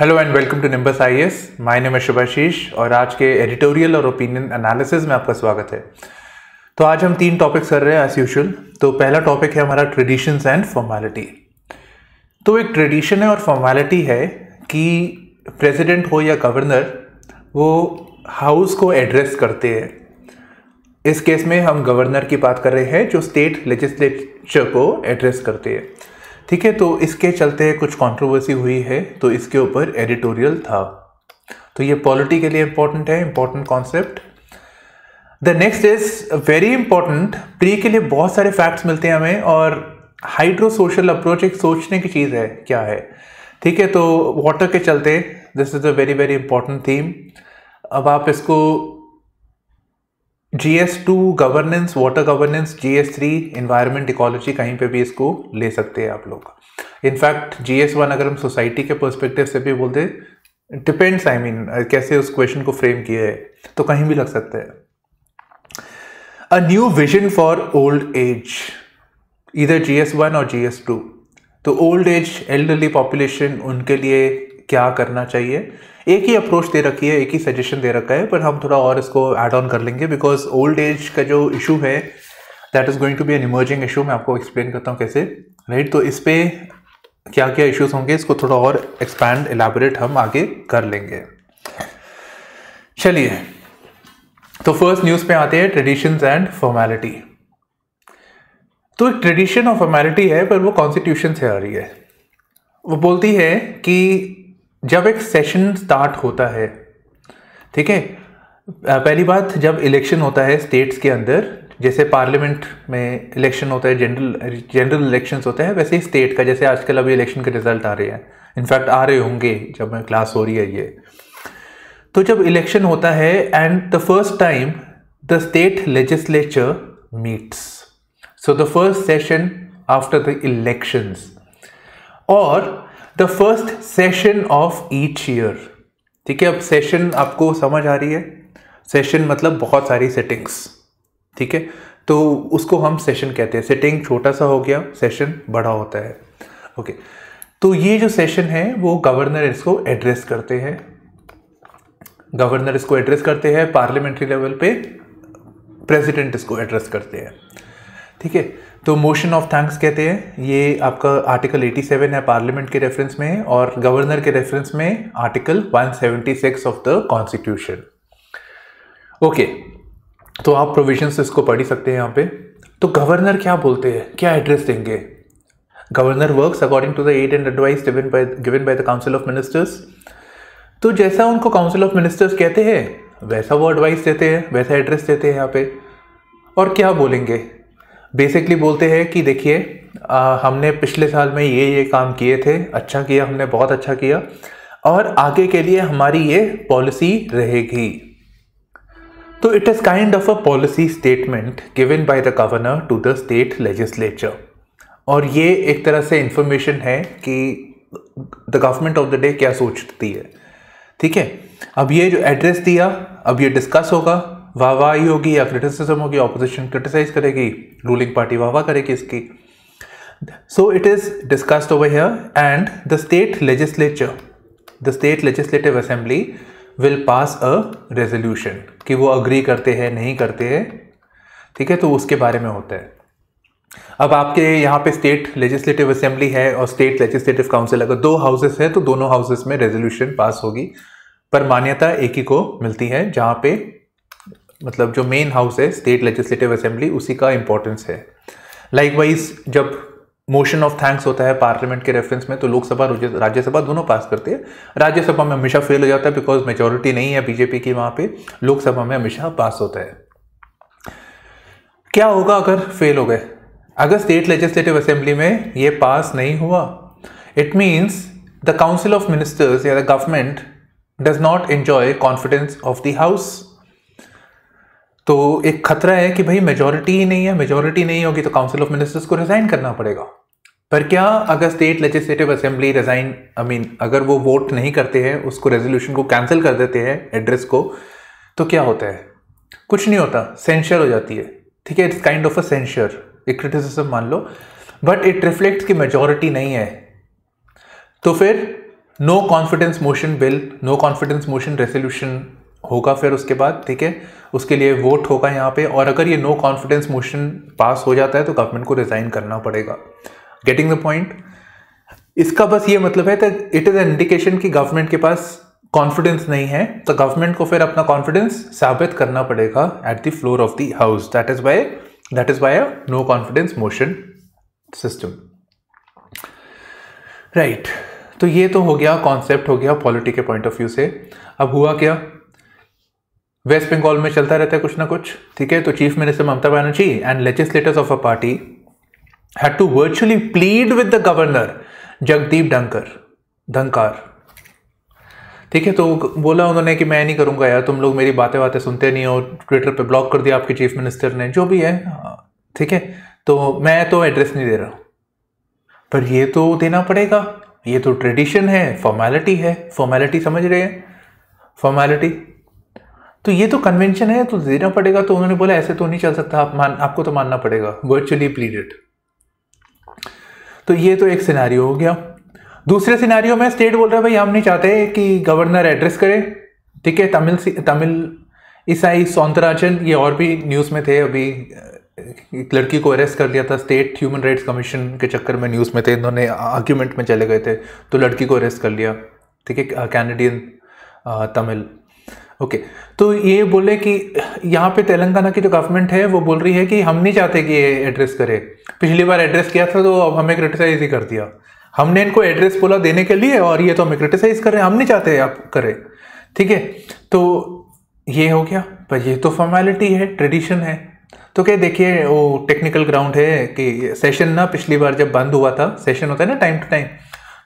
Hello and welcome to Nimbus I S my name है शुभाशीष और आज के एडिटोरियल और ओपिनियन एनालिसिस में आपका स्वागत है तो आज हम तीन टॉपिक्स कर रहे हैं एज यूजल तो पहला टॉपिक है हमारा ट्रेडिशंस एंड फॉर्मेलिटी तो एक ट्रेडिशन है और फॉर्मेलिटी है कि प्रेसिडेंट हो या गवर्नर वो हाउस को एड्रेस करते हैं इस केस में हम गवर्नर की बात कर रहे हैं जो स्टेट लेजिस्लेचर को एड्रेस करते हैं ठीक है तो इसके चलते कुछ कंट्रोवर्सी हुई है तो इसके ऊपर एडिटोरियल था तो ये पॉलिटी के लिए इंपॉर्टेंट है important concept the next is very important pre के लिए बहुत सारे फैक्ट्स मिलते हैं हमें और हाइड्रो सोशल अप्रोच एक सोचने की चीज़ है क्या है ठीक है तो वाटर के चलते this is a very very important theme अब आप इसको G S two governance water governance G S three environment ecology कहीं पे भी इसको ले सकते हैं आप लोग इनफैक्ट जी एस वन अगर हम सोसाइटी के परस्पेक्टिव से भी बोलते डिपेंड्स आई मीन कैसे उस क्वेश्चन को फ्रेम किया है तो कहीं भी लग सकते हैं a new vision for old age इधर जी एस वन और जी एस टू तो ओल्ड एज एल्डरली पॉपुलेशन उनके लिए क्या करना चाहिए एक ही अप्रोच दे रखी है एक ही सजेशन दे रखा है पर हम थोड़ा और इसको ऐड ऑन कर लेंगे बिकॉज ओल्ड एज का जो इशू है that is going to be an emerging issue मैं आपको एक्सप्लेन करता हूँ कैसे राइट right? तो इस पर क्या क्या इश्यूज़ होंगे इसको थोड़ा और एक्सपैंड एलेबोरेट हम आगे कर लेंगे चलिए तो फर्स्ट न्यूज़ पे आते हैं ट्रेडिशंस एंड फॉर्मेलिटी तो एक ट्रेडिशन और फॉर्मेलिटी है पर वो कॉन्स्टिट्यूशन से आ रही है वो बोलती है कि जब एक सेशन स्टार्ट होता है ठीक है पहली बात जब इलेक्शन होता है स्टेट्स के अंदर जैसे पार्लियामेंट में इलेक्शन होता है जनरल जनरल इलेक्शंस होते हैं वैसे ही स्टेट का जैसे आजकल अभी इलेक्शन के रिजल्ट आ रहे हैं इनफैक्ट आ रहे होंगे जब मैं क्लास हो रही है ये तो जब इलेक्शन होता है and the first time the state legislature meets so the first session after the elections और the first session of each year ठीक है अब सेशन आपको समझ आ रही है सेशन मतलब बहुत सारी सेटिंग्स ठीक है तो उसको हम सेशन कहते हैं सेटिंग छोटा सा हो गया सेशन बड़ा होता है ओके तो ये जो सेशन है वो गवर्नर इसको एड्रेस करते हैं गवर्नर इसको एड्रेस करते हैं पार्लियामेंट्री लेवल पे प्रेसिडेंट इसको एड्रेस करते हैं ठीक है तो मोशन ऑफ थैंक्स कहते हैं ये आपका आर्टिकल 87 है पार्लियामेंट के रेफरेंस में और गवर्नर के रेफरेंस में article 176 of the constitution okay तो आप प्रोविजंस इसको पढ़ ही सकते हैं यहाँ पे तो गवर्नर क्या बोलते हैं क्या एड्रेस देंगे governor works according to the aid and advice given by given by the council of ministers तो जैसा उनको काउंसिल ऑफ मिनिस्टर्स कहते हैं वैसा वो एडवाइस देते हैं वैसा एड्रेस देते हैं यहाँ पे और क्या बोलेंगे बेसिकली बोलते हैं कि देखिए हमने पिछले साल में ये ये काम किए थे अच्छा किया हमने बहुत अच्छा किया और आगे के लिए हमारी ये पॉलिसी रहेगी तो it is kind of a policy statement given by the governor to the state legislature और ये एक तरह से इन्फॉर्मेशन है कि the government of the day क्या सोचती है ठीक है अब ये जो एड्रेस दिया अब ये डिस्कस होगा वाह वाह ही होगी या क्रिटिसिज्म होगी ऑपोजिशन क्रिटिसाइज करेगी रूलिंग पार्टी वाह वाह करेगी इसकी so it is discussed over here and the state legislature the state legislative assembly will pass a resolution कि वो अग्री करते हैं नहीं करते हैं ठीक है तो उसके बारे में होता है अब आपके यहाँ पे स्टेट लेजिस्लेटिव असेंबली है और स्टेट लेजिस्लेटिव काउंसिल अगर दो हाउसेस है तो दोनों हाउसेस में रेजोल्यूशन पास होगी पर मान्यता एक ही को मिलती है जहाँ पे मतलब जो मेन हाउस है स्टेट लेजिस्लेटिव असेंबली उसी का इंपॉर्टेंस है लाइक वाइज जब मोशन ऑफ थैंक्स होता है पार्लियामेंट के रेफरेंस में तो लोकसभा राज्यसभा दोनों पास करते हैं राज्यसभा में हमेशा फेल हो जाता है बिकॉज मेजोरिटी नहीं है बीजेपी की वहां पे लोकसभा में हमेशा पास होता है क्या होगा अगर फेल हो गए अगर स्टेट लेजिस्लेटिव असेंबली में ये पास नहीं हुआ it means the council of ministers या the government does not enjoy confidence of the house तो एक खतरा है कि भाई मेजोरिटी ही नहीं है मेजोरिटी नहीं होगी तो काउंसिल ऑफ मिनिस्टर्स को रिज़ाइन करना पड़ेगा पर क्या अगर state legislative assembly resign I mean अगर वो वोट नहीं करते हैं उसको रेजोल्यूशन को कैंसिल कर देते हैं एड्रेस को तो क्या होता है कुछ नहीं होता सेंशर हो जाती है ठीक है it's kind of a censure एक क्रिटिसिज्म मान लो बट इट रिफ्लेक्ट्स कि मेजोरिटी नहीं है तो फिर no confidence motion bill no confidence motion resolution होगा फिर उसके बाद ठीक है उसके लिए वोट होगा यहाँ पे और अगर ये नो कॉन्फिडेंस मोशन पास हो जाता है तो गवर्नमेंट को रिज़ाइन करना पड़ेगा गेटिंग द पॉइंट इसका बस ये मतलब है that it is an indication कि गवर्नमेंट के पास कॉन्फिडेंस नहीं है तो गवर्नमेंट को फिर अपना कॉन्फिडेंस साबित करना पड़ेगा at the floor of the house that is by that is by a no confidence motion system right तो ये तो हो गया कॉन्सेप्ट हो गया पॉलिटी के पॉइंट ऑफ व्यू से अब हुआ क्या वेस्ट बंगाल में चलता रहता है कुछ ना कुछ ठीक है तो chief minister Mamata Banerjee and legislators of a party had to virtually plead with the governor Jagdeep Dhankhar Dhankhar ठीक है तो बोला उन्होंने कि मैं नहीं करूंगा यार तुम लोग मेरी बातें बातें सुनते नहीं हो ट्विटर पे ब्लॉक कर दिया आपके चीफ मिनिस्टर ने जो भी है ठीक है तो मैं तो एड्रेस नहीं दे रहा पर ये तो देना पड़ेगा ये तो ट्रेडिशन है फॉर्मेलिटी है फॉर्मेलिटी समझ रहे हैं फॉर्मेलिटी तो ये तो कन्वेंशन है तो देना पड़ेगा तो उन्होंने बोला ऐसे तो नहीं चल सकता आप मान आपको तो मानना पड़ेगा वर्चुअली प्लीडेड तो ये तो एक सिनारियो हो गया दूसरे सिनारियो में स्टेट बोल रहा है भाई हम नहीं चाहते कि गवर्नर एड्रेस करे ठीक है तमिल तमिल ईसाई सौंतराजन ये और भी न्यूज़ में थे अभी एक लड़की को अरेस्ट कर लिया था स्टेट ह्यूमन राइट्स कमीशन के चक्कर में न्यूज़ में थे इन्होंने आर्ग्यूमेंट में चले गए थे तो लड़की को अरेस्ट कर लिया ठीक है कैनेडियन तमिल ओके तो ये बोले कि यहाँ पे तेलंगाना की जो गवर्नमेंट है वो बोल रही है कि हम नहीं चाहते कि ये एड्रेस करे पिछली बार एड्रेस किया था तो अब हमें क्रिटिसाइज ही कर दिया हमने इनको एड्रेस बोला देने के लिए और ये तो हमें क्रिटिसाइज कर रहे हैं हम नहीं चाहते आप करें ठीक है तो ये हो गया पर ये तो फॉर्मेलिटी है ट्रेडिशन है तो क्या देखिए वो टेक्निकल ग्राउंड है कि सेशन ना पिछली बार जब बंद हुआ था सेशन होता है ना टाइम टू टाइम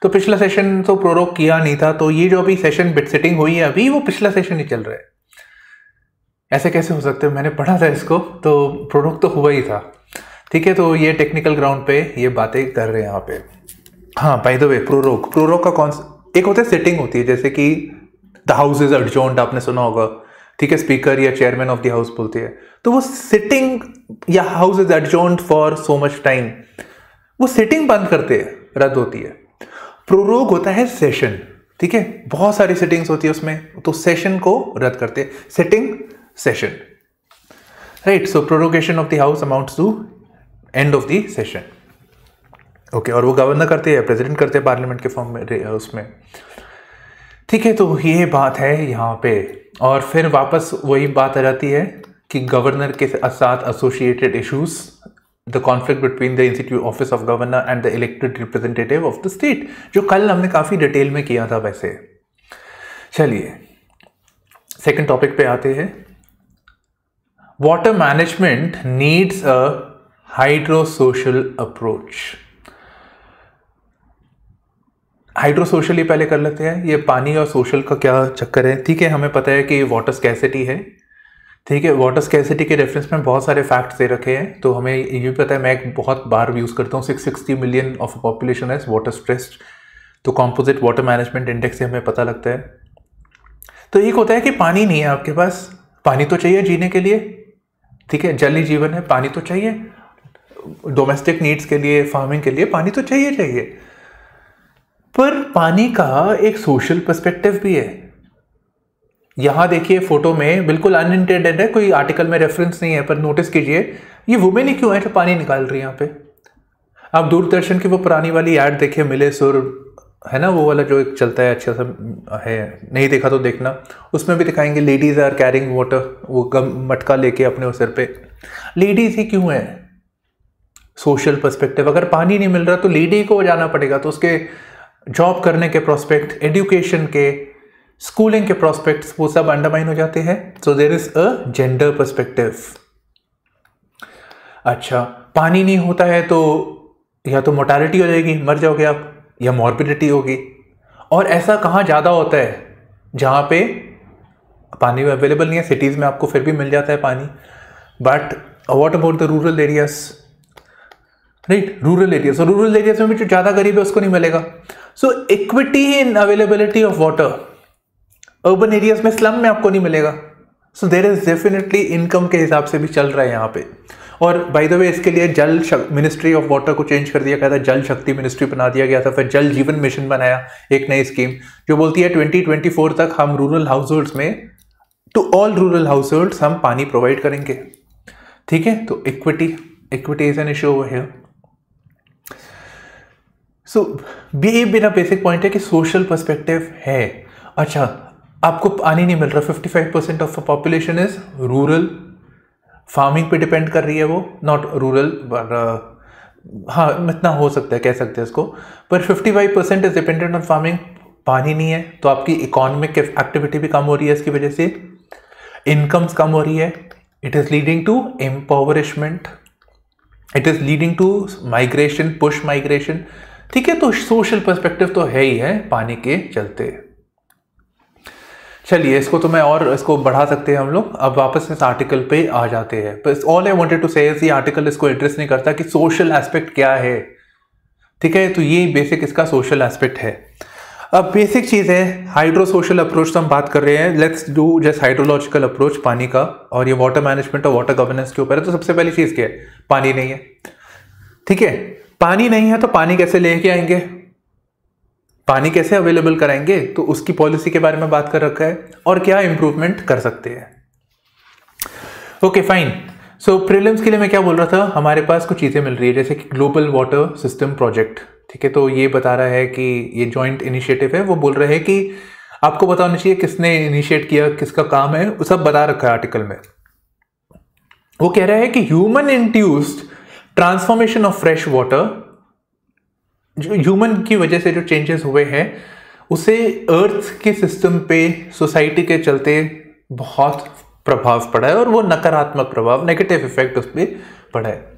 तो पिछला सेशन तो प्रोरोक किया नहीं था तो ये जो अभी सेशन बिट सेटिंग हुई है अभी वो पिछला सेशन ही चल रहा है ऐसे कैसे हो सकते मैंने पढ़ा था इसको तो प्रोरोक तो हुआ ही था ठीक है तो ये टेक्निकल ग्राउंड पे ये बातें कर रहे हैं यहाँ पे हाँ बाय द वे प्रोरोक प्रोरोक का कौन एक होता है सिटिंग होती है जैसे कि द हाउस इज अर्जोन्ड आपने सुना होगा ठीक है स्पीकर या चेयरमैन ऑफ द हाउस बोलती है तो वो सिटिंग या house is adjourned for so much time वो सिटिंग बंद करते हैं रद्द होती है प्रोरोग होता है सेशन ठीक है बहुत सारी सेटिंग्स होती है उसमें तो सेशन को रद्द करते sitting session right so prorogation of the house amount to end of the session okay और वो गवर्नर करते हैं प्रेसिडेंट करते हैं पार्लियामेंट के फॉर्म में उसमें ठीक है तो ये बात है यहाँ पे और फिर वापस वही बात आ जाती है कि गवर्नर के साथ associated issues the conflict between the institute office of governor and the elected representative of the state जो कल हमने काफ़ी डिटेल में किया था वैसे चलिए सेकेंड टॉपिक पे आते हैं water management needs a hydrosocial approach hydrosocial ही पहले कर लेते हैं ये पानी और सोशल का क्या चक्कर है ठीक है हमें पता है कि वाटर स्कैसिटी है ठीक है वाटर स्कैसिटी के रेफरेंस में बहुत सारे फैक्ट्स दे रखे हैं तो हमें ये भी पता है मैं एक बहुत बार यूज़ करता हूँ six sixty million of population है वाटर स्ट्रेस्ड तो कॉम्पोजिट वाटर मैनेजमेंट इंडेक्स से हमें पता लगता है तो एक होता है कि पानी नहीं है आपके पास पानी तो चाहिए जीने के लिए ठीक है जल ही जीवन है पानी तो चाहिए डोमेस्टिक नीड्स के लिए फार्मिंग के लिए पानी तो चाहिए चाहिए पर पानी का एक सोशल पर्सपेक्टिव भी है यहाँ देखिए फोटो में बिल्कुल अनइंटेंडेड है कोई आर्टिकल में रेफरेंस नहीं है पर नोटिस कीजिए ये वुमेन ही क्यों है जो पानी निकाल रही है यहाँ पे आप दूरदर्शन की वो पुरानी वाली ऐड देखिए मिले सुर है ना वो वाला जो एक चलता है अच्छा सा है नहीं देखा तो देखना उसमें भी दिखाएंगे लेडीज़ आर कैरिंग वाटर वो गम मटका लेके अपने सिर पे लेडीज़ ही क्यों है सोशल पर्सपेक्टिव अगर पानी नहीं मिल रहा तो लेडी को जाना पड़ेगा तो उसके जॉब करने के प्रोस्पेक्ट एडुकेशन के स्कूलिंग के प्रोस्पेक्ट वो सब अंडरमाइन हो जाते हैं so there is a gender perspective अच्छा पानी नहीं होता है तो या तो मोटालिटी हो जाएगी मर जाओगे आप या मॉर्बिडिटी होगी और ऐसा कहाँ ज़्यादा होता है जहाँ पे पानी अवेलेबल नहीं है सिटीज़ में आपको फिर भी मिल जाता है पानी but what about the rural areas right rural areas और रूरल एरियाज में भी जो ज़्यादा गरीब है उसको नहीं मिलेगा so equity in availability of water urban areas में स्लम में आपको नहीं मिलेगा so there is definitely income के हिसाब से भी चल रहा है यहाँ पे और बाय द वे इसके लिए जल मिनिस्ट्री ऑफ वाटर को चेंज कर दिया गया था जल शक्ति मिनिस्ट्री बना दिया गया था फिर जल जीवन मिशन बनाया एक नई स्कीम जो बोलती है 2024 तक हम रूरल हाउस होल्ड में to all rural household हम पानी प्रोवाइड करेंगे ठीक है तो equity equity is an issue over here so बी बिना बेसिक पॉइंट है कि सोशल पर्सपेक्टिव है अच्छा आपको पानी नहीं मिल रहा fifty five percent of population is rural farming पे डिपेंड कर रही है वो नॉट रूरल uh, हाँ इतना हो सकता है कह सकते हैं इसको पर fifty five percent is dependent on farming पानी नहीं है तो आपकी इकोनॉमिक एक्टिविटी भी कम हो रही है इसकी वजह से इनकम्स कम हो रही है it is leading to impoverishment it is leading to migration push migration ठीक है तो सोशल पर्सपेक्टिव तो है ही है पानी के चलते चलिए इसको तो मैं और इसको बढ़ा सकते हैं हम लोग अब वापस इस आर्टिकल पे आ जाते हैं बस ऑल आई वांटेड टू से ये आर्टिकल इसको एड्रेस नहीं करता कि सोशल एस्पेक्ट क्या है ठीक है तो ये बेसिक इसका सोशल एस्पेक्ट है अब बेसिक चीज़ है हाइड्रो सोशल अप्रोच तो हम बात कर रहे हैं let's do just hydrological approach पानी का और ये वाटर मैनेजमेंट और वाटर गवर्नेंस के ऊपर है तो सबसे पहली चीज़ क्या है पानी नहीं है ठीक है पानी नहीं है तो पानी कैसे लेके आएंगे पानी कैसे अवेलेबल कराएंगे तो उसकी पॉलिसी के बारे में बात कर रखा है और क्या इंप्रूवमेंट कर सकते हैं ओके फाइन सो प्रीलिम्स के लिए मैं क्या बोल रहा था हमारे पास कुछ चीज़ें मिल रही है जैसे कि ग्लोबल वाटर सिस्टम प्रोजेक्ट ठीक है तो ये बता रहा है कि ये जॉइंट इनिशिएटिव है वो बोल रहे हैं कि आपको पता होना चाहिए किसने इनिशिएट किया किसका काम है वो सब बता रखा है आर्टिकल में वो कह रहा है कि human induced transformation of fresh water जो ह्यूमन की वजह से जो चेंजेस हुए हैं उसे अर्थ के सिस्टम पे सोसाइटी के चलते बहुत प्रभाव पड़ा है और वो नकारात्मक प्रभाव नेगेटिव इफेक्ट उस पर पड़ा है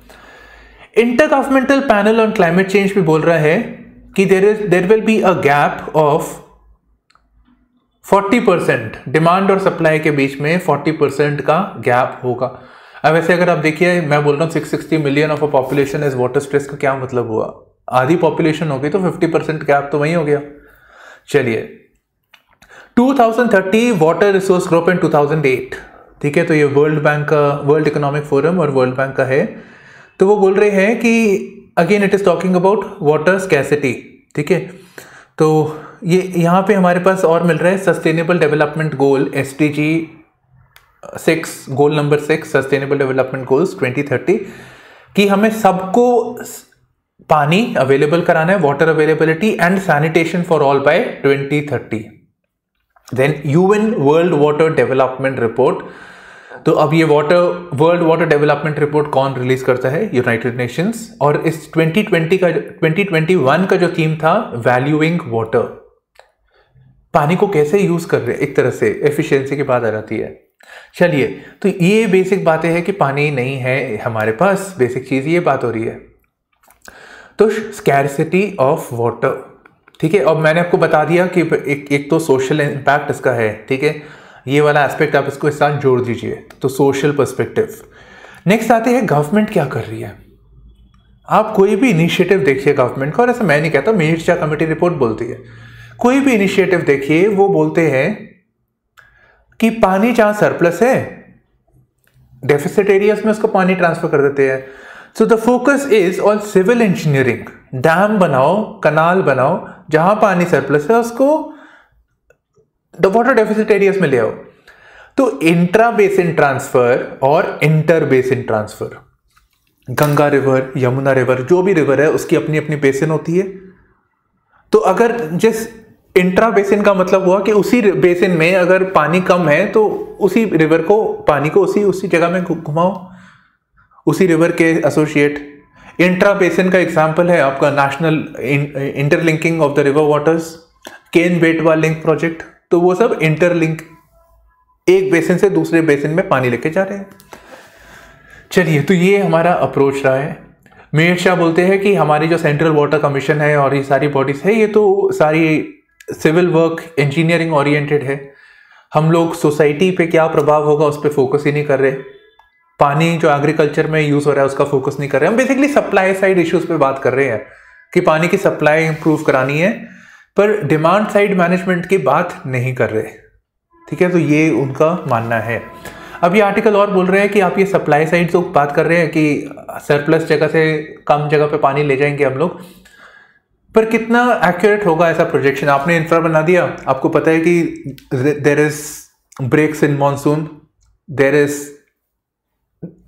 intergovernmental panel on climate change भी बोल रहा है कि there is there will be a gap of 40 percent demand और सप्लाई के बीच में 40 परसेंट का गैप होगा अब वैसे अगर आप देखिए मैं बोल रहा हूँ 660 million of a population is water stress का क्या मतलब हुआ आधी पॉपुलेशन हो गई तो 50 परसेंट गैप तो वही हो गया चलिए 2030 वाटर रिसोर्स ग्रुप इन 2008 ठीक है तो ये वर्ल्ड बैंक का वर्ल्ड इकोनॉमिक फोरम और वर्ल्ड बैंक का है तो वो बोल रहे हैं कि again it is talking about water scarcity ठीक है तो ये यहाँ पे हमारे पास और मिल रहा है sustainable development goal S D G six goal number six sustainable development goals 2030 कि हमें सबको पानी अवेलेबल कराना है water availability and sanitation for all by 2030 then UN world water development report तो अब ये water world water development report कौन रिलीज करता है यूनाइटेड नेशंस और इस 2020 का 2021 का जो थीम था वैल्यूइंग वाटर पानी को कैसे यूज कर रहे एक तरह से एफिशिएंसी की बात आ जाती है चलिए तो ये बेसिक बातें हैं कि पानी नहीं है हमारे पास बेसिक चीज़ ये बात हो रही है तो स्कैरसिटी ऑफ वाटर ठीक है अब मैंने आपको बता दिया कि एक एक तो सोशल इम्पैक्ट इसका है ठीक है ये वाला एस्पेक्ट आप इसको इस साथ जोड़ दीजिए तो सोशल परस्पेक्टिव नेक्स्ट आते हैं गवर्नमेंट क्या कर रही है आप कोई भी इनिशिएटिव देखिए गवर्नमेंट का और ऐसा मैं नहीं कहता मेयर चाह कमेटी रिपोर्ट बोलती है कोई भी इनिशिएटिव देखिए वो बोलते हैं कि पानी जहां सरप्लस है डेफिसिट एरियाज में उसको पानी ट्रांसफर कर देते हैं so the focus is on civil engineering dam बनाओ कनाल बनाओ जहां पानी सरप्लस है उसको द वॉटर डेफिसिट एरियाज में ले आओ तो इंट्रा बेसिन ट्रांसफर और inter basin transfer Ganga river Yamuna river जो भी रिवर है उसकी अपनी अपनी बेसिन होती है तो अगर जिस इंट्रा बेसिन का मतलब हुआ कि उसी बेसिन में अगर पानी कम है तो उसी रिवर को पानी को उसी उसी जगह में घुमाओ उसी रिवर के एसोसिएट इंट्रा बेसिन का एग्जाम्पल है आपका national interlinking of the river waters Ken Betwa link project तो वो सब इंटरलिंक एक बेसिन से दूसरे बेसिन में पानी लेके जा रहे हैं चलिए तो ये हमारा अप्रोच रहा है मेयर शाह बोलते हैं कि हमारी जो सेंट्रल वाटर कमीशन है और ये सारी बॉडीज़ है ये तो सारी सिविल वर्क इंजीनियरिंग ओरिएंटेड है हम लोग सोसाइटी पे क्या प्रभाव होगा उस पर फोकस ही नहीं कर रहे पानी जो एग्रीकल्चर में यूज हो रहा है उसका फोकस नहीं कर रहे हम बेसिकली सप्लाई साइड इश्यूज पे बात कर रहे हैं कि पानी की सप्लाई इंप्रूव करानी है पर डिमांड साइड मैनेजमेंट की बात नहीं कर रहे ठीक है तो ये उनका मानना है अब ये आर्टिकल और बोल रहे हैं कि आप ये सप्लाई साइड से बात कर रहे हैं कि सरप्लस जगह से कम जगह पे पानी ले जाएंगे हम लोग पर कितना एक्यूरेट होगा ऐसा प्रोजेक्शन आपने इंफ्रा बना दिया आपको पता है कि there is breaks in monsoon there is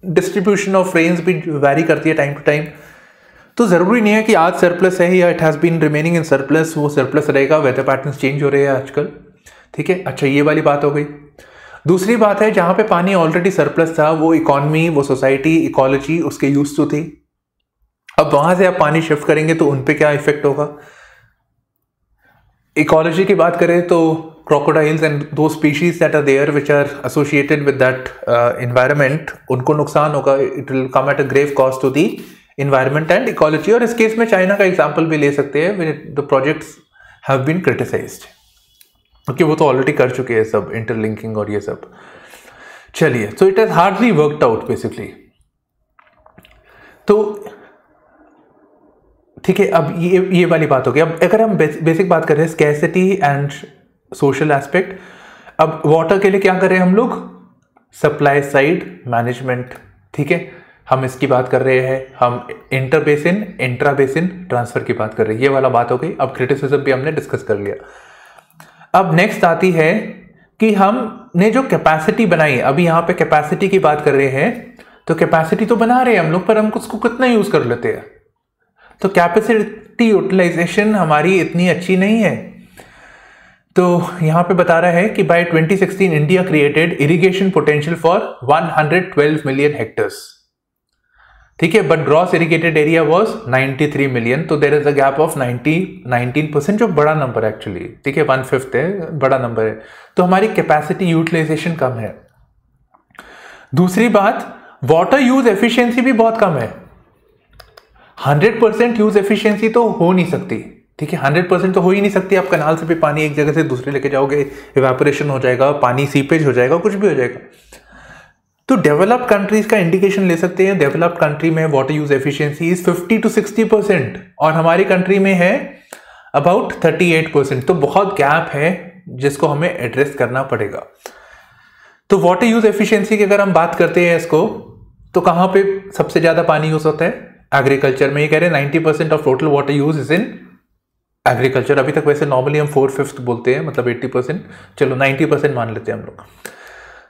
distribution of rains भी वेरी करती है टाइम टू टाइम तो ज़रूरी नहीं है कि आज सरप्लस है या it has been remaining in surplus वो सरप्लस रहेगा वेदर पैटर्न चेंज हो रहे हैं आजकल ठीक है अच्छा ये वाली बात हो गई दूसरी बात है जहाँ पे पानी ऑलरेडी सरप्लस था वो इकॉनमी वो सोसाइटी इकोलॉजी उसके यूज तो थी अब वहां से आप पानी शिफ्ट करेंगे तो उन पर क्या इफेक्ट होगा इकोलॉजी की बात करें तो क्रोकोडाइल्स एंड दो species that are there which are associated with that environment उनको नुकसान होगा it will come at a grave cost to the environment and ecology और इस केस में चाइना का एग्जाम्पल भी ले सकते हैं the project have been criticize क्योंकि वो तो ऑलरेडी कर चुके हैं सब इंटरलिंकिंग और ये सब चलिए so it has hardly worked out basically तो ठीक है अब ये ये वाली बात हो गई अब अगर हम बेसिक बात कर रहे हैं स्कैसिटी एंड सोशल एस्पेक्ट अब वाटर के लिए क्या कर रहे हैं हम लोग सप्लाई साइड मैनेजमेंट ठीक है हम इसकी बात कर रहे हैं हम inter basin intra basin transfer की बात कर रहे हैं ये वाला बात हो गई अब क्रिटिसिज्म भी हमने डिस्कस कर लिया अब नेक्स्ट आती है कि हमने जो कैपेसिटी बनाई अभी यहाँ पे कैपेसिटी की बात कर रहे हैं तो कैपेसिटी तो बना रहे हैं हम लोग पर हम उसको कितना यूज़ कर लेते हैं तो कैपेसिटी यूटिलाइजेशन हमारी इतनी अच्छी नहीं है तो यहाँ पे बता रहा है कि by 2016 India created irrigation potential for 112 million hectares ठीक है but gross irrigated area was 93 million तो there is a gap of 90 19 percent जो बड़ा नंबर एक्चुअली ठीक है वन फिफ्थ है बड़ा नंबर है तो हमारी कैपेसिटी यूटिलाइजेशन कम है दूसरी बात वाटर यूज एफिशिएंसी भी बहुत कम है 100 परसेंट यूज एफिशिएंसी तो हो नहीं सकती ठीक है हंड्रेड परसेंट तो हो ही नहीं सकती आप कनाल से भी पानी एक जगह से दूसरे लेके जाओगे इवेपोरेशन हो जाएगा पानी सीपेज हो जाएगा कुछ भी हो जाएगा तो डेवलप्ड कंट्रीज का इंडिकेशन ले सकते हैं डेवलप्ड कंट्री में water use efficiency is 50 to 60 percent और हमारी कंट्री में है अबाउट 38 परसेंट तो बहुत गैप है जिसको हमें एड्रेस करना पड़ेगा तो वाटर यूज एफिशिएंसी की अगर हम बात करते हैं इसको तो कहाँ पे सबसे ज़्यादा पानी यूज होता है एग्रीकल्चर में ये कह रहे हैं ninety percent of total water use is in agriculture अभी तक वैसे नॉर्मली हम फोर फिफ्थ बोलते हैं मतलब एट्टी परसेंट चलो नाइन्टी परसेंट मान लेते हैं हम लोग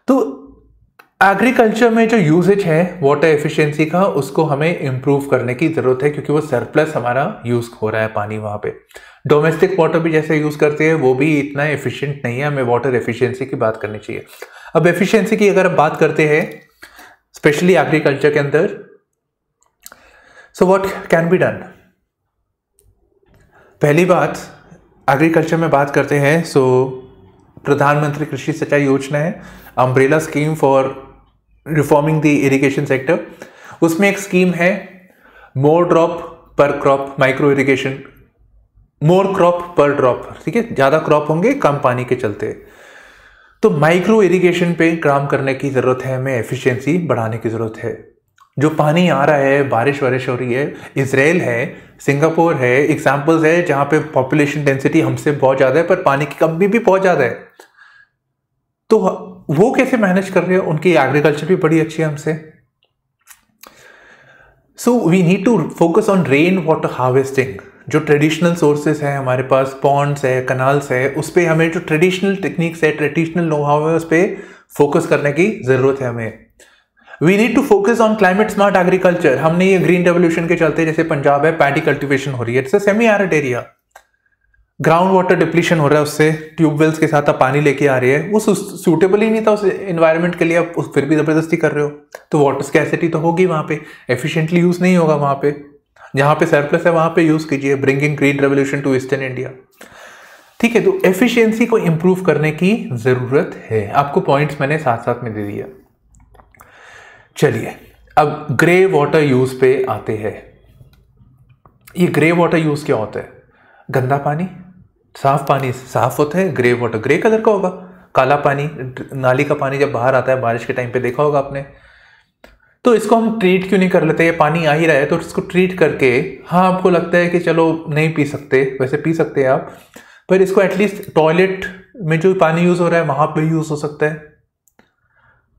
तो एग्रीकल्चर में जो यूजेज है वाटर एफिशिएंसी का उसको हमें इम्प्रूव करने की ज़रूरत है क्योंकि वो सरप्लस हमारा यूज़ हो रहा है पानी वहाँ पे डोमेस्टिक वाटर भी जैसे यूज़ करते हैं वो भी इतना एफिशिएंट नहीं है हमें वाटर एफिशिएंसी की बात करनी चाहिए अब एफिशिएंसी की अगर हम बात करते हैं स्पेशली एग्रीकल्चर के अंदर so what can be done पहली बात एग्रीकल्चर में बात करते हैं सो प्रधानमंत्री कृषि सिंचाई योजना है umbrella scheme for reforming the irrigation sector उसमें एक स्कीम है more drop per crop micro irrigation more crop per drop ठीक है ज़्यादा क्रॉप होंगे कम पानी के चलते तो माइक्रो इरिगेशन पे काम करने की ज़रूरत है हमें एफिशिएंसी बढ़ाने की ज़रूरत है जो पानी आ रहा है बारिश वारिश हो रही है इसराइल है सिंगापुर है एग्जाम्पल्स है जहाँ पे पॉपुलेशन डेंसिटी हमसे बहुत ज़्यादा है पर पानी की कमी भी बहुत ज़्यादा है तो वो कैसे मैनेज कर रहे हो उनकी एग्रीकल्चर भी बड़ी अच्छी है हमसे so we need to focus on rain water harvesting जो ट्रेडिशनल सोर्सेस हैं हमारे पास पॉन्ड्स है कनाल्स है उस पर हमें जो ट्रेडिशनल टेक्निक्स है ट्रेडिशनल नो हाउ है उस पर फोकस करने की ज़रूरत है हमें we need to focus on climate smart agriculture हमने ये ग्रीन रेवोल्यूशन के चलते जैसे पंजाब है पैटी कल्टिवेशन हो रही है it's a semi arid area ground water depletion हो रहा है उससे ट्यूबवेल्स के साथ आप पानी लेके आ रहे हैं वो सूटेबल ही नहीं था उस एनवायरमेंट के लिए आप फिर भी ज़बरदस्ती कर रहे हो तो वाटर स्कैसिटी तो होगी वहाँ पे एफिशिएंटली यूज़ नहीं होगा वहाँ पे जहाँ पे सरप्लस है वहाँ पे यूज़ कीजिए bringing green revolution to eastern India ठीक है तो एफिशिएंसी को इम्प्रूव करने की ज़रूरत है आपको पॉइंट्स मैंने साथ साथ में दे दिया चलिए अब ग्रे वाटर यूज़ पे आते हैं ये ग्रे वाटर यूज़ क्या होता है गंदा पानी साफ पानी साफ होता है ग्रे वाटर ग्रे कलर का होगा काला पानी नाली का पानी जब बाहर आता है बारिश के टाइम पे देखा होगा आपने तो इसको हम ट्रीट क्यों नहीं कर लेते ये पानी आ ही रहा है तो इसको ट्रीट करके हाँ आपको लगता है कि चलो नहीं पी सकते वैसे पी सकते हैं आप पर इसको एटलीस्ट टॉयलेट में जो पानी यूज़ हो रहा है वहाँ पर यूज़ हो सकता है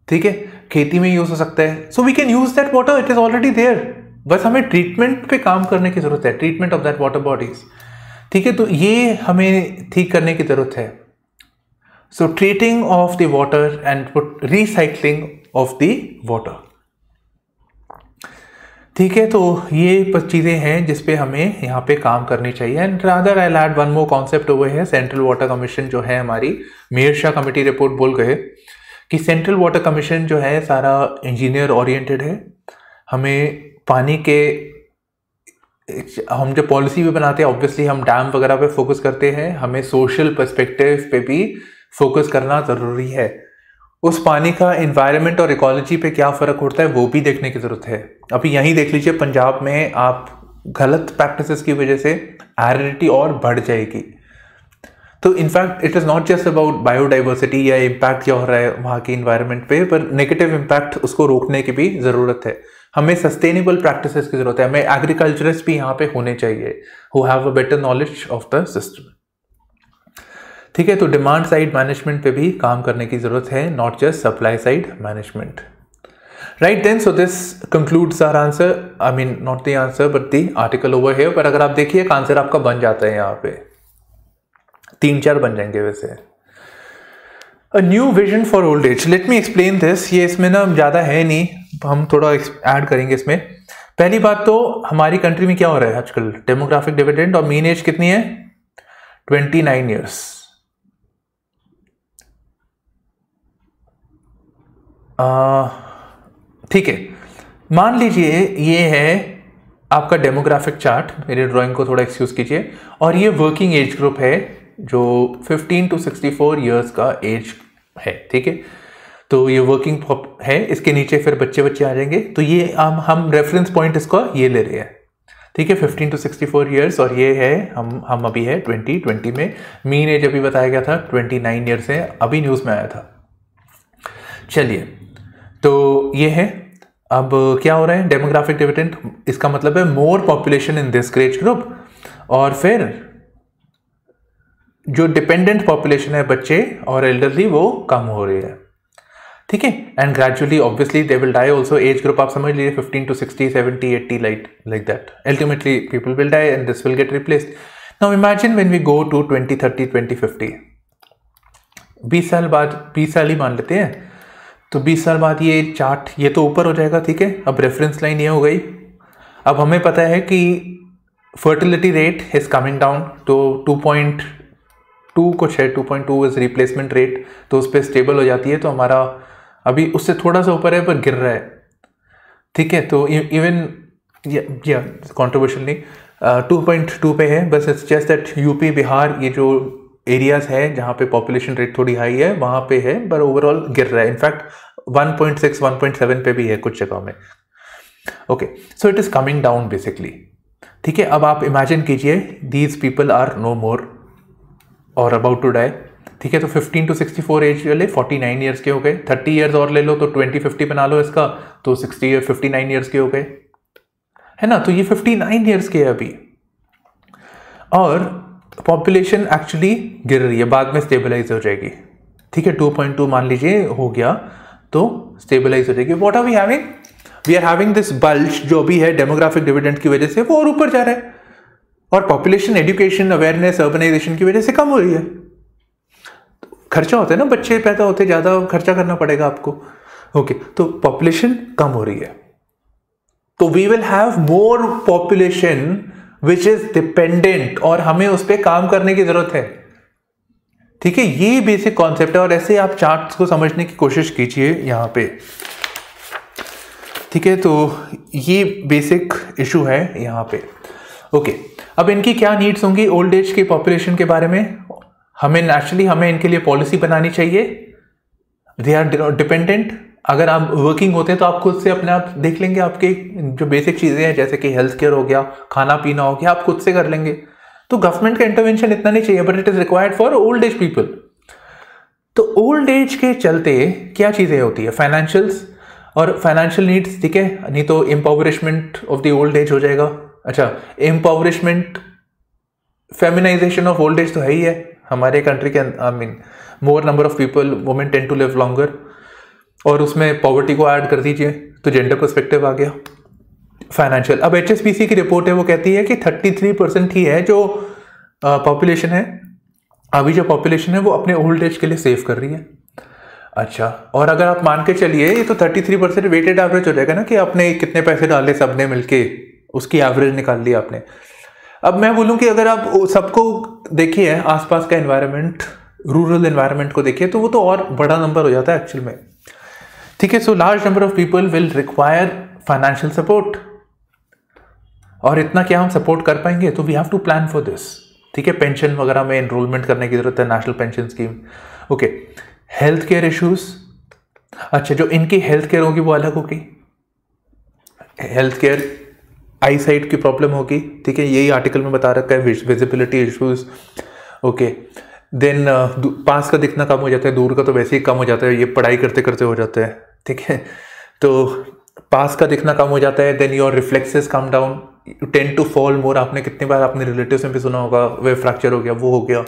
ठीक है खेती में यूज़ हो सकता है so we can use that water it is already there बस हमें ट्रीटमेंट पे काम करने की ज़रूरत है treatment of that water bodies ठीक है तो ये हमें ठीक करने की ज़रूरत है so treating of the water and recycling of the water ठीक है तो ये चीज़ें हैं जिस पे हमें यहाँ पे काम करनी चाहिए and rather I'll add one more concept हुए है सेंट्रल वाटर कमीशन जो है हमारी मेयर शाह कमेटी रिपोर्ट बोल गए कि सेंट्रल वाटर कमीशन जो है सारा इंजीनियर ओरिएंटेड है हमें पानी के हम जो पॉलिसी भी बनाते हैं ऑब्वियसली हम डैम वगैरह पे फोकस करते हैं हमें सोशल पर्सपेक्टिव पे भी फोकस करना ज़रूरी है उस पानी का इन्वायरमेंट और इकोलॉजी पे क्या फ़र्क होता है वो भी देखने की ज़रूरत है अभी यहीं देख लीजिए पंजाब में आप गलत प्रैक्टिसेस की वजह से एरिडिटी और बढ़ जाएगी तो in fact it is not just about biodiversity या इम्पैक्ट क्या हो रहा है वहाँ की इन्वायरमेंट पे पर नेगेटिव इम्पैक्ट उसको रोकने की भी ज़रूरत है हमें सस्टेनेबल प्रैक्टिस की ज़रूरत है हमें एग्रीकल्चरस भी यहाँ पे होने चाहिए who have a better knowledge of the system ठीक है तो डिमांड साइड मैनेजमेंट पे भी काम करने की ज़रूरत है not just supply side management right then so this concludes our answer I mean not the answer but the article over है पर अगर आप देखिए आंसर आपका बन जाता है यहाँ पे तीन चार बन जाएंगे वैसे a new vision for old age let me explain this ये इसमें ना ज़्यादा है नहीं हम थोड़ा ऐड करेंगे इसमें पहली बात तो हमारी कंट्री में क्या हो रहा है आजकल डेमोग्राफिक डिविडेंड और मीन एज कितनी है ट्वेंटी नाइन ईयर्स ठीक है मान लीजिए ये है आपका डेमोग्राफिक चार्ट मेरे ड्राइंग को थोड़ा एक्सक्यूज कीजिए और ये वर्किंग एज ग्रुप है जो 15 टू 64 इयर्स का एज है ठीक है तो ये वर्किंग है इसके नीचे फिर बच्चे बच्चे आ जाएंगे तो ये हम हम रेफरेंस पॉइंट इसका ये ले रहे हैं ठीक है 15 टू 64 इयर्स और ये है हम हम अभी है 20 में मीन एज अभी बताया गया था 29 नाइन ईयर्स है अभी न्यूज़ में आया था चलिए तो ये है अब क्या हो रहा है डेमोग्राफिक डिविडेंट इसका मतलब है मोर पॉपुलेशन इन दिस ग्रेज ग्रुप और फिर जो डिपेंडेंट पॉपुलेशन है बच्चे और एल्डरली वो कम हो रही है ठीक है and gradually obviously they will die also age group आप समझ लीजिए fifteen to sixty seventy eighty light like that ultimately people will die and this will get replace now imagine when we go to twenty thirty twenty fifty बीस साल बाद बीस साल ही मान लेते हैं तो बीस साल बाद ये चार्ट ये तो ऊपर हो जाएगा ठीक है अब रेफरेंस लाइन ये हो गई अब हमें पता है कि fertility rate is coming down to two point two कुछ है two point two is replacement rate तो उस पर स्टेबल हो जाती है तो हमारा अभी उससे थोड़ा सा ऊपर है पर गिर रहा है ठीक है तो इवन या कॉन्ट्रीब्यूशन नहीं टू पॉइंट टू पे है बस it's just that UP Bihar ये जो एरियाज़ हैं जहाँ पे पॉपुलेशन रेट थोड़ी हाई है वहाँ पे है पर ओवरऑल गिर रहा है इनफैक्ट 1.6 1.7 पे भी है कुछ जगहों में okay so it is coming down basically ठीक है अब आप इमेजिन कीजिए these people are no more और अबाउट टू डाई ठीक है तो 15 टू 64 एज ले 49 ईयर्स के हो गए 30 ईयर्स और ले लो तो 20 50 बना लो इसका तो 60 या 59 ईयर्स के हो गए है ना तो ये 59 ईयर्स के है अभी और पॉपुलेशन एक्चुअली गिर रही है बाद में स्टेबलाइज हो जाएगी ठीक है 2.2 मान लीजिए हो गया तो स्टेबलाइज हो जाएगी what are we having we are having this bulge जो भी है डेमोग्राफिक डिविडेंट की वजह से वो और ऊपर जा रहा है और पॉपुलेशन एजुकेशन अवेयरनेस अर्बनाइजेशन की वजह से कम हो रही है खर्चा होता है ना बच्चे पैदा होते ज़्यादा खर्चा करना पड़ेगा आपको ओके okay, तो पॉपुलेशन कम हो रही है तो we will have more population which is dependent और हमें उस पर काम करने की ज़रूरत है ठीक है ये बेसिक कॉन्सेप्ट है और ऐसे आप चार्ट्स को समझने की कोशिश कीजिए यहाँ पे ठीक है तो ये बेसिक इशू है यहाँ पे ओके अब इनकी क्या नीड्स होंगी ओल्ड एज के पॉपुलेशन के बारे में हमें नेचुरली हमें इनके लिए पॉलिसी बनानी चाहिए दे आर डिपेंडेंट अगर आप वर्किंग होते हैं तो आप खुद से अपने आप देख लेंगे आपके जो बेसिक चीज़ें हैं जैसे कि हेल्थ केयर हो गया खाना पीना हो गया आप खुद से कर लेंगे तो गवर्नमेंट का इंटरवेंशन इतना नहीं चाहिए but it is required for old age people तो ओल्ड एज के चलते क्या चीज़ें होती है फाइनेंशियल्स और फाइनेंशियल नीड्स ठीक है नहीं तो impoverishment of the old age हो जाएगा अच्छा impoverishment feminization of old age तो है ही है हमारे कंट्री के I mean more number of people women tend to live longer और उसमें पॉवर्टी को ऐड कर दीजिए तो जेंडर परस्पेक्टिव आ गया फाइनेंशियल अब एच की रिपोर्ट है वो कहती है कि थर्टी थ्री परसेंट ही है जो पॉपुलेशन है अभी जो पॉपुलेशन है वो अपने ओल्ड एज के लिए सेव कर रही है अच्छा और अगर आप मान के चलिए ये तो थ्री परसेंट वेटेड एवरेज हो जाएगा ना कि आपने कितने पैसे डाले सबने मिलके उसकी एवरेज निकाल ली आपने अब मैं बोलूँ कि अगर आप सबको देखिए आसपास का एनवायरनमेंट रूरल एनवायरनमेंट को देखिए तो वो तो और बड़ा नंबर हो जाता है एक्चुअल में ठीक है so large number of people will require financial support और इतना क्या हम सपोर्ट कर पाएंगे तो we have to plan for this ठीक है पेंशन वगैरह में एनरोलमेंट करने की ज़रूरत है national pension scheme okay health care issues अच्छा जो इनकी हेल्थ केयर होगी वो अलग होगी हेल्थ केयर आई साइट की प्रॉब्लम होगी ठीक है यही आर्टिकल में बता रखा है विजिबिलिटी इश्यूज ओके देन पास का दिखना कम हो जाता है दूर का तो वैसे ही कम हो जाता है ये पढ़ाई करते करते हो जाता है ठीक है तो पास का दिखना कम हो जाता है then your reflexes come down tend to fall more आपने कितनी बार अपने रिलेटिव में भी सुना होगा वे फ्रैक्चर हो गया वो हो गया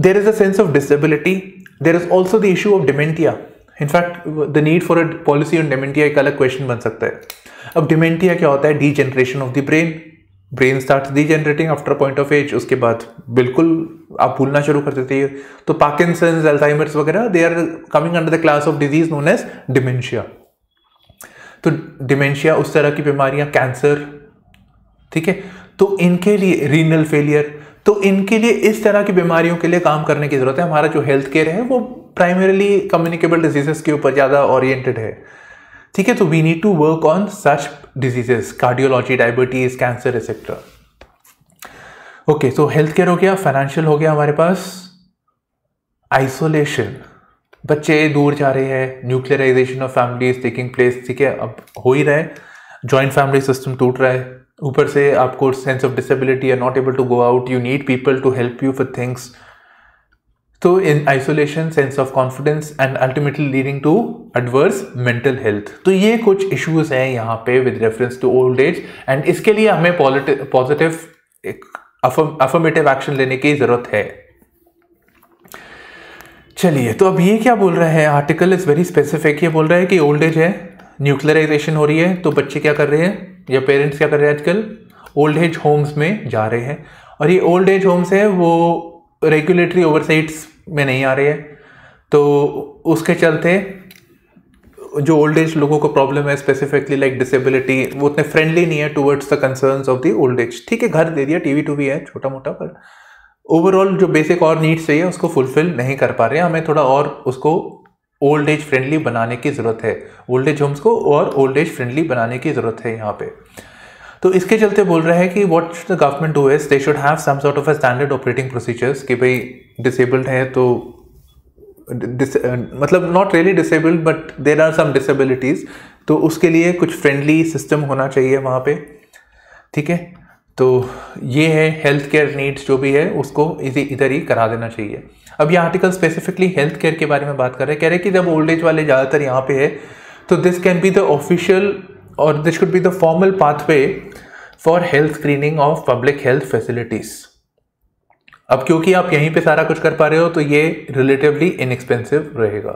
there is a sense of disability there is also the issue of dementia in fact the need for a policy on dementia एक अलग क्वेश्चन बन सकता है अब डिमेंटिया क्या होता है degeneration of the brain brain start degenerating after point of age उसके बाद बिल्कुल आप भूलना शुरू कर देती है तो पार्किंसंस अल्जाइमर्स वगैरह they are coming under the class of disease known as dementia तो डिमेंशिया उस तरह की बीमारियां कैंसर ठीक है तो इनके लिए रीनल फेलियर तो इनके लिए इस तरह की बीमारियों के लिए काम करने की ज़रूरत है हमारा जो हेल्थ केयर है वो प्राइमरीली कम्युनिकेबल डिजीजेस के ऊपर ज़्यादा ओरिएंटेड है ठीक है तो we need to work on such diseases cardiology diabetes cancer etcetera okay so health care हो गया फाइनेंशियल हो गया हमारे पास आइसोलेशन बच्चे दूर जा रहे हैं nuclearization of families taking place ठीक है अब हो ही रहा है जॉइंट फैमिली सिस्टम टूट रहा है ऊपर से आपको sense of disability are not able to go out you need people to help you for things तो in isolation sense of confidence and ultimately leading to adverse mental health तो ये कुछ इश्यूज हैं यहाँ पे with reference to old age and इसके लिए हमें पॉजिटिव एक अफर्मेटिव एक्शन लेने की ज़रूरत है चलिए तो अब ये क्या बोल रहा है आर्टिकल इज़ वेरी स्पेसिफिक ये बोल रहा है कि ओल्ड एज है न्यूक्लियराइजेशन हो रही है तो बच्चे क्या कर रहे हैं या पेरेंट्स क्या कर रहे हैं आजकल ओल्ड एज होम्स में जा रहे हैं और ये ओल्ड एज होम्स है वो रेगुलेटरी ओवरसाइट्स में नहीं आ रही है तो उसके चलते जो ओल्ड एज लोगों को प्रॉब्लम है स्पेसिफिकली लाइक डिसेबिलिटी वो उतने फ्रेंडली नहीं है towards the concerns of the old age ठीक है घर दे दिया टीवी टू तो भी है छोटा मोटा पर ओवरऑल जो बेसिक और नीड्स चाहिए उसको फुलफिल नहीं कर पा रहे हैं हमें थोड़ा और उसको ओल्ड एज फ्रेंडली बनाने की ज़रूरत है ओल्ड एज होम्स को और ओल्ड एज फ्रेंडली बनाने की ज़रूरत है यहाँ पे तो इसके चलते बोल रहे हैं कि what the government do is they should have some sort of a standard operating procedures कि भाई डिसेबल्ड हैं तो डिस uh, मतलब not really disabled but there are some disabilities तो उसके लिए कुछ फ्रेंडली सिस्टम होना चाहिए वहाँ पे ठीक है तो ये है हेल्थ केयर नीड्स जो भी है उसको इसी इधर ही करा देना चाहिए अब ये आर्टिकल स्पेसिफिकली हेल्थ केयर के बारे में बात कर रहे हैं कह रहे हैं कि जब ओल्ड एज वाले ज़्यादातर यहाँ पे है तो this can be the official और this should be the formal pathway for health screening of public health facilities अब क्योंकि आप यहीं पे सारा कुछ कर पा रहे हो तो ये रिलेटिवली इनएक्सपेंसिव रहेगा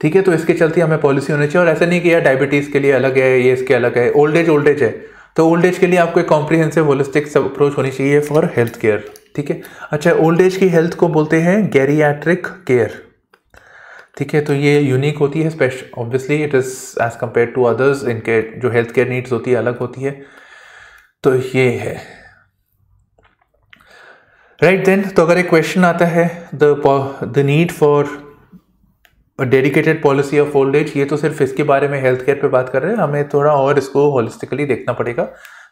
ठीक है तो इसके चलते हमें पॉलिसी होनी चाहिए और ऐसा नहीं कि यार डायबिटीज़ के लिए अलग है ये इसके अलग है ओल्ड एज ओल्ड एज है तो ओल्ड एज के लिए आपको एक कॉम्प्रिहेंसिव होलिस्टिक अप्रोच होनी चाहिए फॉर हेल्थ केयर ठीक है अच्छा ओल्ड एज की हेल्थ को बोलते हैं गैरियाट्रिक केयर ठीक है तो ये यूनिक होती है स्पेश obviously it is as compare to others इनके जो हेल्थ केयर नीड्स होती है अलग होती है तो ये है राइट देन तो अगर एक क्वेश्चन आता है the the need for dedicated policy of old age ये तो सिर्फ इसके बारे में हेल्थ केयर पे बात कर रहे हैं हमें थोड़ा और इसको होलिस्टिकली देखना पड़ेगा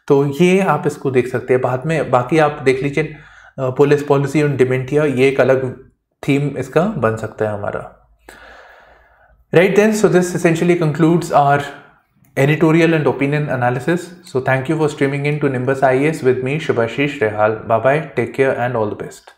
तो ये आप इसको देख सकते हैं बाद में बाकी आप देख लीजिए पुलिस पॉलिसी ऑन डिमेंटिया ये एक अलग थीम इसका बन सकता है हमारा right then so this essentially concludes our editorial and opinion analysis. So thank you for streaming in to Nimbus IAS with me, Shubhashish Rehal. Bye bye, take care, and all the best.